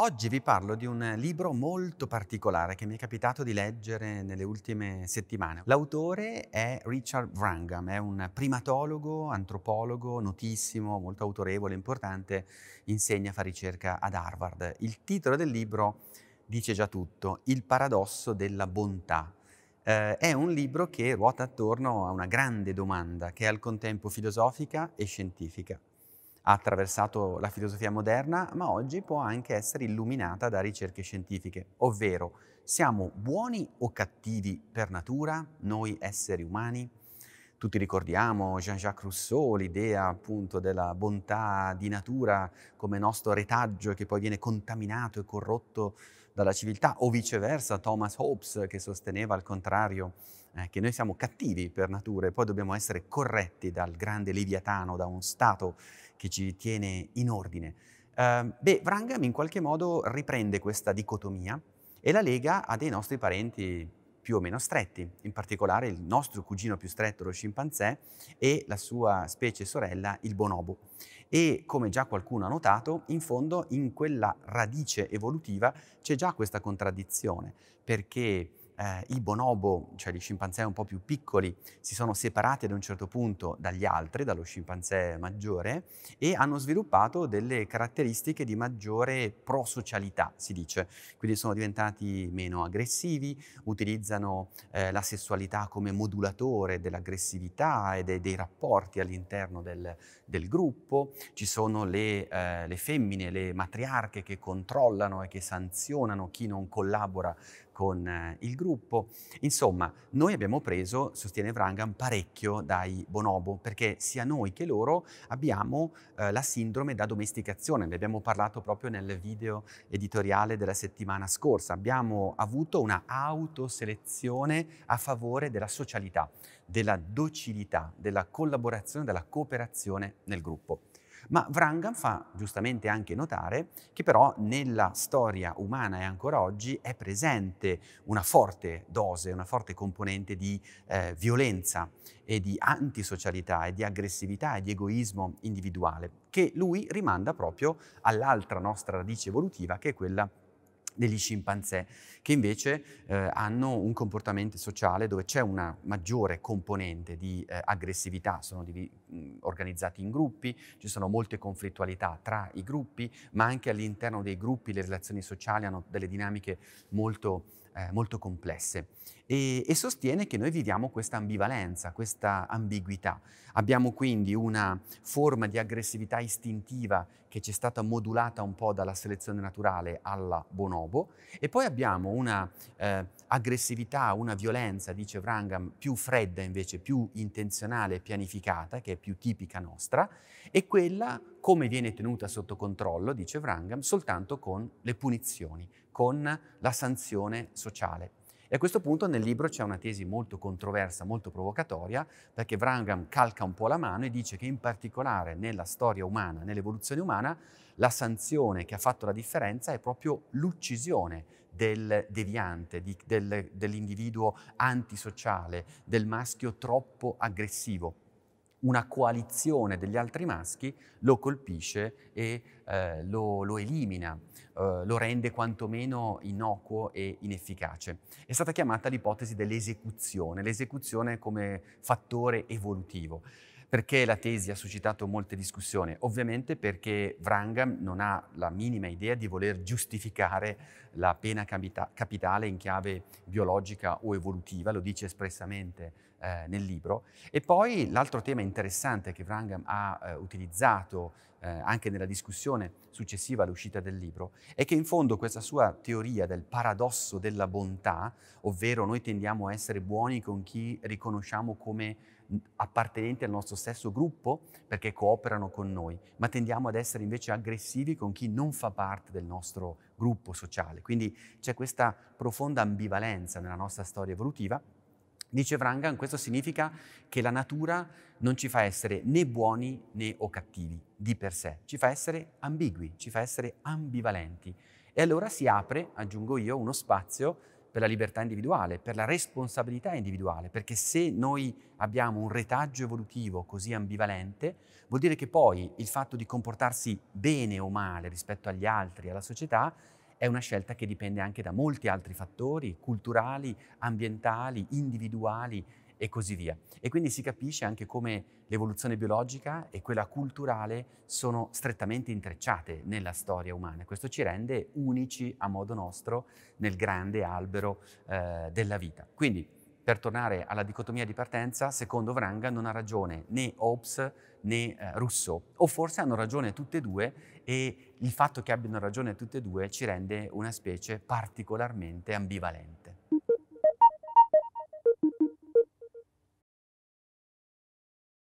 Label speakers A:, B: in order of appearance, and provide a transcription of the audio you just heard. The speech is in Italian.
A: Oggi vi parlo di un libro molto particolare che mi è capitato di leggere nelle ultime settimane. L'autore è Richard Wrangham, è un primatologo, antropologo, notissimo, molto autorevole, importante, insegna, a fare ricerca ad Harvard. Il titolo del libro dice già tutto, Il paradosso della bontà eh, è un libro che ruota attorno a una grande domanda che è al contempo filosofica e scientifica. Ha attraversato la filosofia moderna, ma oggi può anche essere illuminata da ricerche scientifiche, ovvero siamo buoni o cattivi per natura, noi esseri umani? Tutti ricordiamo Jean-Jacques Rousseau, l'idea appunto della bontà di natura come nostro retaggio che poi viene contaminato e corrotto dalla civiltà, o viceversa Thomas Hobbes che sosteneva al contrario eh, che noi siamo cattivi per natura e poi dobbiamo essere corretti dal grande leviatano, da uno Stato che ci tiene in ordine. Eh, beh, Wrangham in qualche modo riprende questa dicotomia e la lega a dei nostri parenti più o meno stretti, in particolare il nostro cugino più stretto, lo scimpanzé, e la sua specie sorella, il bonobo. E come già qualcuno ha notato, in fondo in quella radice evolutiva c'è già questa contraddizione, perché eh, i bonobo, cioè gli scimpanzé un po' più piccoli, si sono separati ad un certo punto dagli altri, dallo scimpanzé maggiore, e hanno sviluppato delle caratteristiche di maggiore prosocialità, si dice. Quindi sono diventati meno aggressivi, utilizzano eh, la sessualità come modulatore dell'aggressività e dei, dei rapporti all'interno del, del, gruppo. Ci sono le, eh, le femmine, le matriarche che controllano e che sanzionano chi non collabora con eh, il gruppo. Insomma, noi abbiamo preso, sostiene Vrangan, parecchio dai bonobo, perché sia noi che loro abbiamo eh, la sindrome da domesticazione, ne abbiamo parlato proprio nel video editoriale della settimana scorsa, abbiamo avuto una autoselezione a favore della socialità, della docilità, della collaborazione, della cooperazione nel gruppo. Ma Vrangan fa giustamente anche notare che però nella storia umana e ancora oggi è presente una forte dose, una forte componente di eh, violenza e di antisocialità e di aggressività e di egoismo individuale, che lui rimanda proprio all'altra nostra radice evolutiva che è quella degli scimpanzé, che invece eh, hanno un comportamento sociale dove c'è una maggiore componente di eh, aggressività, sono di, mm, organizzati in gruppi, ci sono molte conflittualità tra i gruppi, ma anche all'interno dei gruppi le relazioni sociali hanno delle dinamiche molto eh, molto complesse e, e, sostiene che noi viviamo questa ambivalenza, questa ambiguità. Abbiamo quindi una forma di aggressività istintiva che ci è stata modulata un po' dalla selezione naturale alla bonobo e poi abbiamo una eh, aggressività, una violenza, dice Wrangham, più fredda invece, più intenzionale e pianificata, che è più tipica nostra, e quella come viene tenuta sotto controllo, dice Wrangham, soltanto con le punizioni, con la sanzione sociale. E a questo punto nel libro c'è una tesi molto controversa, molto provocatoria, perché Wrangham calca un po' la mano e dice che in particolare nella storia umana, nell'evoluzione umana, la sanzione che ha fatto la differenza è proprio l'uccisione del deviante, di, del, dell'individuo antisociale, del maschio troppo aggressivo una coalizione degli altri maschi lo colpisce e eh, lo, lo, elimina, eh, lo rende quantomeno innocuo e inefficace. È stata chiamata l'ipotesi dell'esecuzione, l'esecuzione come fattore evolutivo. Perché la tesi ha suscitato molte discussioni? Ovviamente perché Wrangham non ha la minima idea di voler giustificare la pena capita- capitale in chiave biologica o evolutiva, lo dice espressamente eh, nel libro. E poi l'altro tema interessante che Wrangham ha eh, utilizzato eh, anche nella discussione successiva all'uscita del libro è che in fondo questa sua teoria del paradosso della bontà, ovvero noi tendiamo a essere buoni con chi riconosciamo come appartenenti al nostro stesso gruppo perché cooperano con noi, ma tendiamo ad essere invece aggressivi con chi non fa parte del nostro gruppo sociale. Quindi c'è questa profonda ambivalenza nella nostra storia evolutiva. Dice Vrangan, questo significa che la natura non ci fa essere né buoni né o cattivi di per sé, ci fa essere ambigui, ci fa essere ambivalenti. E allora si apre, aggiungo io, uno spazio per la libertà individuale, per la responsabilità individuale, perché se noi abbiamo un retaggio evolutivo così ambivalente, vuol dire che poi il fatto di comportarsi bene o male rispetto agli altri, alla società, è una scelta che dipende anche da molti altri fattori culturali, ambientali, individuali e così via. E quindi si capisce anche come l'evoluzione biologica e quella culturale sono strettamente intrecciate nella storia umana. Questo ci rende unici a modo nostro nel grande albero eh, della vita. Quindi, per tornare alla dicotomia di partenza, secondo Vranga non ha ragione né Hobbes né eh, Rousseau, o forse hanno ragione tutte e due e il fatto che abbiano ragione tutte e due ci rende una specie particolarmente ambivalente.